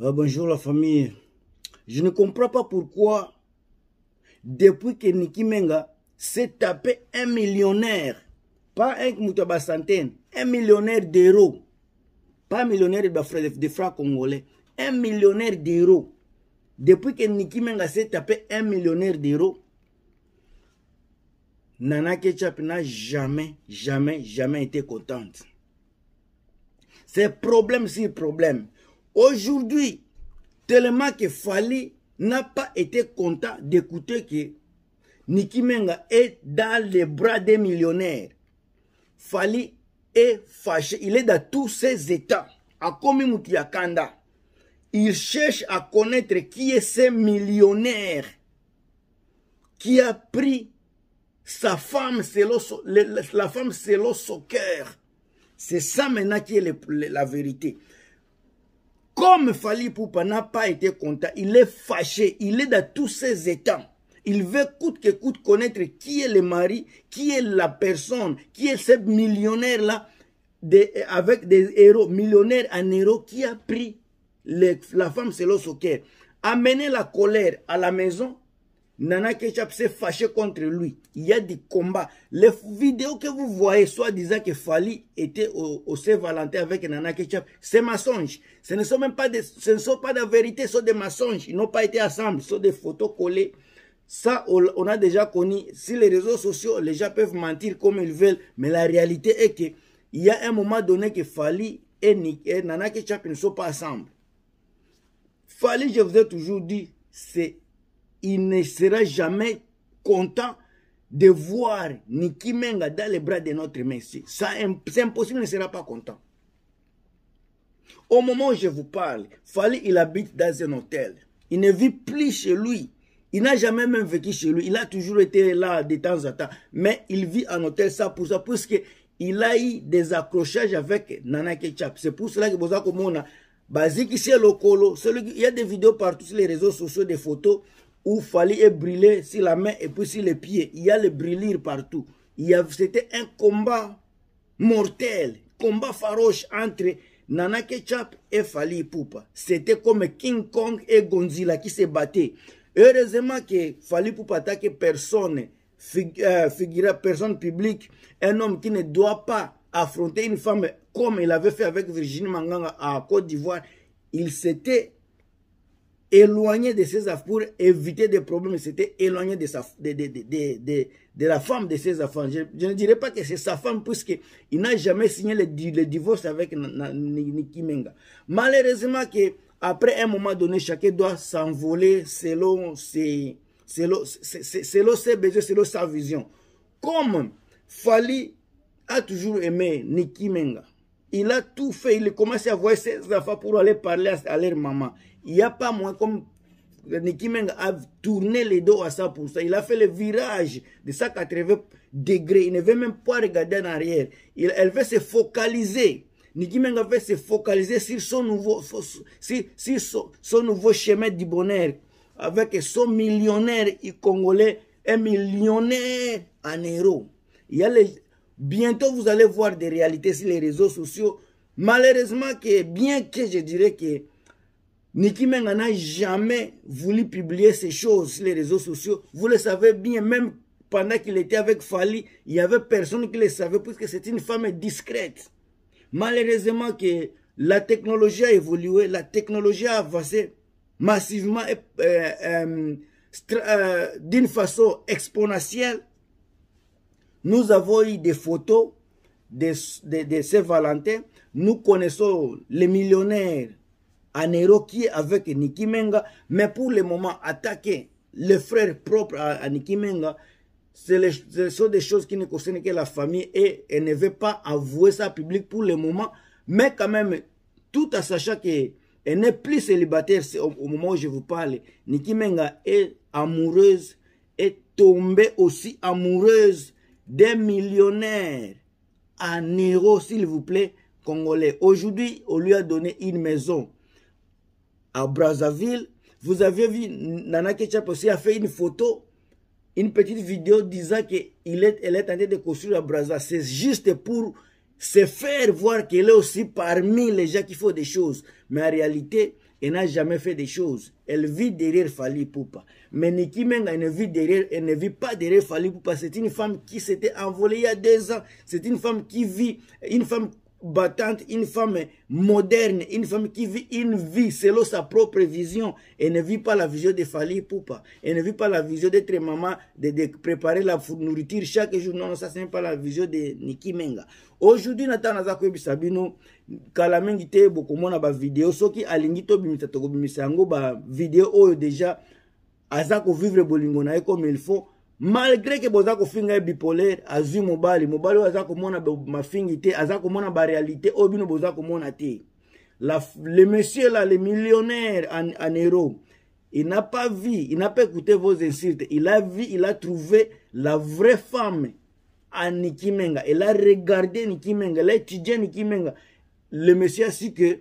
Euh, bonjour la famille. Je ne comprends pas pourquoi, depuis que Niki Menga s'est tapé un millionnaire, pas un moutaba centaine, un millionnaire d'euros, pas un millionnaire de frères, de frères congolais, un millionnaire d'euros. Depuis que Niki Menga s'est tapé un millionnaire d'euros, Nana Ketchup n'a jamais, jamais, jamais été contente. C'est problème sur problème. Aujourd'hui, tellement que Fali n'a pas été content d'écouter que Niki est dans les bras des millionnaires. Fali est fâché. Il est dans tous ses états. Il cherche à connaître qui est ce millionnaire qui a pris sa femme la femme selon son cœur. C'est ça maintenant qui est la vérité. Comme Fali Poupa n'a pas été content, il est fâché, il est dans tous ses états. Il veut coûte que coûte connaître qui est le mari, qui est la personne, qui est ce millionnaire-là, avec des héros, millionnaire en héros, qui a pris la femme c'est au cœur. Amener la colère à la maison, Nana Ketchup s'est fâché contre lui. Il y a des combats. Les vidéos que vous voyez, soi-disant que Fali était au, au avec Nana Ketchup, c'est mensonge. Ce ne sont même pas des, ce ne sont pas de vérité, ce sont des mensonges. Ils n'ont pas été ensemble, ce sont des photos collées. Ça, on a déjà connu. Si les réseaux sociaux, les gens peuvent mentir comme ils veulent, mais la réalité est que il y a un moment donné que Fali et, et Nana Ketchup ne sont pas ensemble. Fali, je vous ai toujours dit, c'est il ne sera jamais content de voir Niki Menga dans les bras de notre Messie. C'est impossible, il ne sera pas content. Au moment où je vous parle, Fali, il habite dans un hôtel. Il ne vit plus chez lui. Il n'a jamais même vécu chez lui. Il a toujours été là de temps en temps. Mais il vit en hôtel, ça pour ça, il a eu des accrochages avec Nana Ketchup. C'est pour cela que Bozako Mona, c'est Il y a des vidéos partout sur les réseaux sociaux, des photos où Fali est brûlé sur la main et puis sur les pieds. Il y a le brûlures partout. C'était un combat mortel, combat farouche entre Nana Ketchup et Fali Poupa. C'était comme King Kong et Godzilla qui se battaient. Heureusement que Fali Poupa attaque personne, euh, figure, personne publique, un homme qui ne doit pas affronter une femme comme il avait fait avec Virginie Manganga à Côte d'Ivoire. Il s'était éloigné de ses affaires pour éviter des problèmes. C'était éloigné de, de, la femme de ses enfants. Je, ne dirais pas que c'est sa femme puisqu'il n'a jamais signé le, divorce avec Niki Menga. Malheureusement, que après un moment donné, chacun doit s'envoler selon ses, ses besoins, selon sa vision. Comme Fali a toujours aimé Niki Menga, il a tout fait, il a commencé à voir ses enfants pour aller parler à leur maman. Il n'y a pas moins comme Nikimenga a tourné les dos à ça pour ça. Il a fait le virage de 180 degrés. Il ne veut même pas regarder en arrière. Il, elle veut se focaliser. Niki veut se focaliser sur son nouveau, sur, son, nouveau chemin du bonheur. Avec son millionnaire congolais, un millionnaire en héros. Il y a bientôt, vous allez voir des réalités sur les réseaux sociaux. Malheureusement, que, bien que je dirais que Niki Menga n'a jamais voulu publier ces choses sur les réseaux sociaux. Vous le savez bien, même pendant qu'il était avec Fali, il n'y avait personne qui le savait puisque c'est une femme discrète. Malheureusement que la technologie a évolué, la technologie a avancé massivement euh, euh, euh, d'une façon exponentielle. Nous avons eu des photos de, de ces Valentins. Nous connaissons les millionnaires Nero qui est avec Nikimenga, mais pour le moment, attaquer les frères propres à, Niki Nikimenga, ce sont des choses qui ne concernent que la famille et elle ne veut pas avouer ça public pour le moment, mais quand même, tout en sachant qu'elle n'est plus célibataire au, moment où je vous parle, Nikimenga est amoureuse, est tombée aussi amoureuse des millionnaires à Nero, s'il vous plaît, congolais. Aujourd'hui, on lui a donné une maison à Brazzaville. Vous avez vu, Nana Ketchup aussi a fait une photo, une petite vidéo disant qu'elle est, elle est en train de construire à Brazzaville. C'est juste pour se faire voir qu'elle est aussi parmi les gens qui font des choses. Mais en réalité, elle n'a jamais fait des choses. Elle vit derrière Fali Poupa. Mais Niki Menga, elle ne vit, derrière, elle ne vit pas derrière Fali Poupa. C'est une femme qui s'était envolée il y a deux ans. C'est une femme qui vit, une femme battante, une femme moderne, une femme qui vit une vie selon sa propre vision. Elle ne vit pas la vision de Fali Poupa. Elle ne vit pas la vision d'être maman, de, préparer la nourriture chaque jour. Non, ça, ce n'est pas la vision de Niki Menga. Aujourd'hui, Nathan Azakwe Sabino, Kalamengi te, Bokomona, ba vidéo, Soki to Bimita Togo, Bimisango, ba vidéo, déjà, Azako vivre bolingona comme il faut. Malgré que boza finge est bipolaire azu mobali mobali oyo aza mona mafingi te aza mona ba réalité obino boza mona te le monsieur là le millionnaire en, en il n'a pas vu il n'a pas écouté vos insultes il a vu il a trouvé la vraie femme à Nikimenga il a regardé Nikimenga il a étudié Nikimenga le monsieur a dit que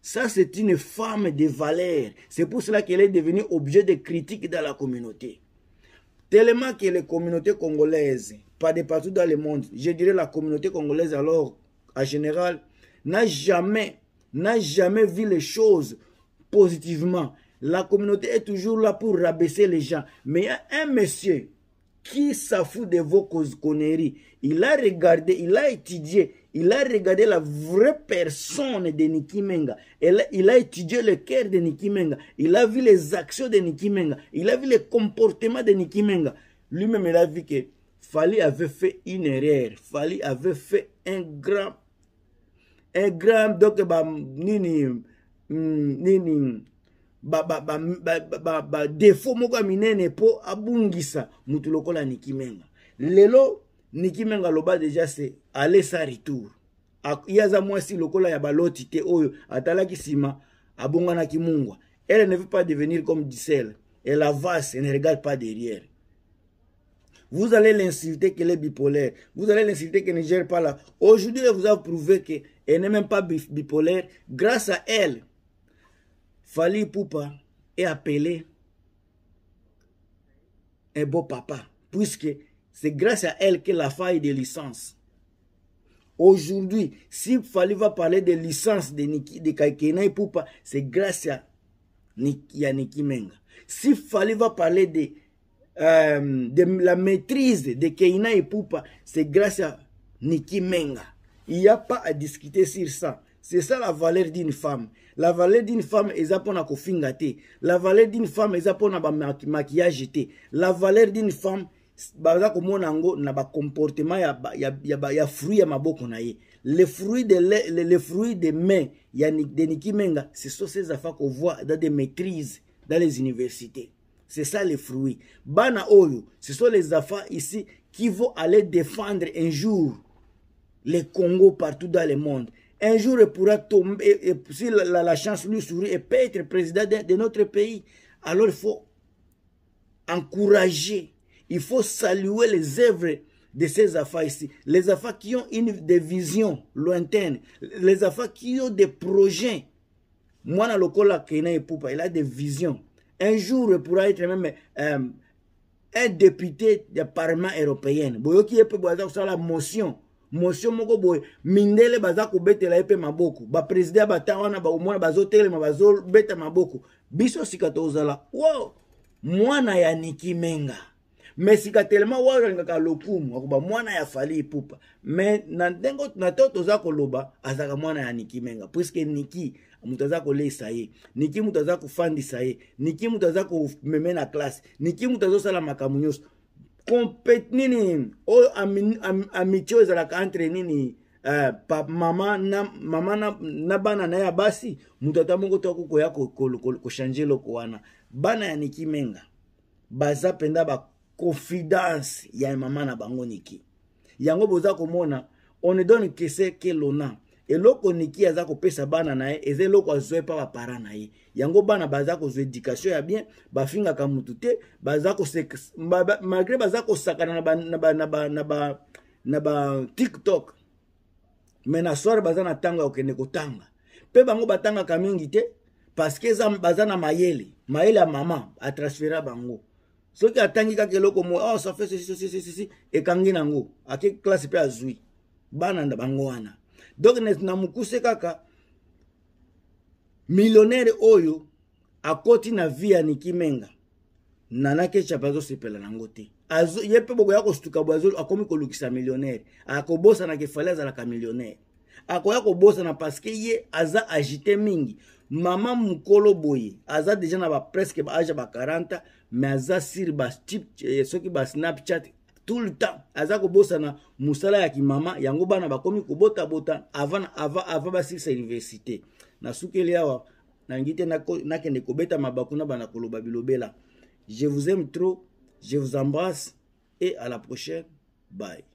ça c'est une femme de valeur c'est pour cela qu'elle est devenue objet de critique dans la communauté Tellement que les communautés congolaises, pas de partout dans le monde, je dirais la communauté congolaise alors, en général, n'a jamais, n'a jamais vu les choses positivement. La communauté est toujours là pour rabaisser les gens. Mais il y a un monsieur qui s'en de vos conneries Il a regardé, il a étudié, il a regardé la vraie personne de Niki Menga. Il a, il a étudié le cœur de Niki Menga. Il a vu les actions de Niki Menga. Il a vu le comportement de Niki Menga. Lui-même, il a vu que Fali avait fait une erreur. Fali avait fait un grand... Un grand... Donc, bah, nini, mm, nini, défaut moko ya minene po abungisa Mutulokola nikimenga lelo nikimenga Loba deja se sa retour Yaza lokola ya baloti te oyo atalaki na Kimungwa. elle ne veut pas devenir comme dit. elle avance et ne regarde pas derrière vous allez l'insulter qu'elle est bipolaire vous allez l'insulter qu'elle ne gère pas là aujourd'hui vous a prouvé qu'elle n'est même pas bipolaire grâce à elle Fali Poupa est appelé un beau papa, puisque c'est grâce à elle que la faille de licence. Aujourd'hui, si Fali va parler de licence de, Niki, de Poupa, c'est grâce à Niki, Menga. Si Fali va parler de, euh, de la maîtrise de Keina et Poupa, c'est grâce à Niki Menga. Il n'y a pas à discuter sur ça c'est ça la valeur d'une femme la valeur d'une femme eza mpona kofinga te la valeur d'une femme na ba maquillage te la valeur d'une femme baza komona na comportement ya, ya, ya, ya fruit ya maboko na ye le fruit de, le, le, le fruit de main ya, de niki menga ce sont ces affaires qu'on voit dans des maîtrises dans les universités c'est ça les fruits bana oyo ce sont les affaires ici qui vont aller défendre un jour le Congo partout dans le monde un jour, il pourra tomber, si la, chance lui sourit, et peut être président de, notre pays. Alors, il faut encourager, il faut saluer les œuvres de ces affaires ici. Les affaires qui ont une, des visions lointaines, les affaires qui ont des projets. Moi, dans le cola il a des visions. Un jour, il pourra être même euh, un député du Parlement européen. Il y a une motion. motion moko boye mindele baza kobetela ye mpe maboko bapréside ya bata wana omona bazotelema bazobeta maboko biso sika tozala wo mwana ya niki menga me sika telema oyo alingaka lokumu akoba mwana ya fali epupa me na ndenge na to toza koloba azalaka mwana ya niki menga puiske niki moto aza kolesa ye niki moto aza kofandisa ye niki moto aza komeme na klase niki moto azosala makambo nyonso compet nini oyo amitié oyo ezalaka entre nini Uh, pa, mama na, mama na, na bana na ye ya basi moto ata moko to akokoya kochange eloko wana bana ya niki menga baza mpenza baconfidence ya mama na bango niki yango boza komona on ne donne que ce que l'on a eloko niki aza kopesa bana na ye eza eloko azwa epa bapara na ye yango bana baza kozwa éducation ya bien bafingaka mutu te malgré baza kosakana na batiktok me na soire baza na ntango ya kokende kotanga mpe bango batangaka mingi te parceke baza na mayele mayele ya mama atransfera bango soki atangi kaka eloko mo oh, safe sisi ekangi nango ake klase mpe azwi bana na bango wana donc na mokuse kaka millionnaire oyo akoti na vi ya niki menga nana ketchup azosepela nango te ye mpe bokoya kosutuka bo akomi kolukisa millionnaire akobosana kefale azalaka millionnaire akoya kobosana parceke ye aza agite mingi mama mokolo boye aza deja na bapreske baage ya ba 40 me aza sir batype eh, soki basnapchat tout le temps aza kobosana mosala ya kimama yango bana bakomi kobotabota avant basilisa université nasukeli awa nangi te nakende kobeta mabaku na bana koloba bilobela je vous aime trop je vous embrasse et à la prochaine bye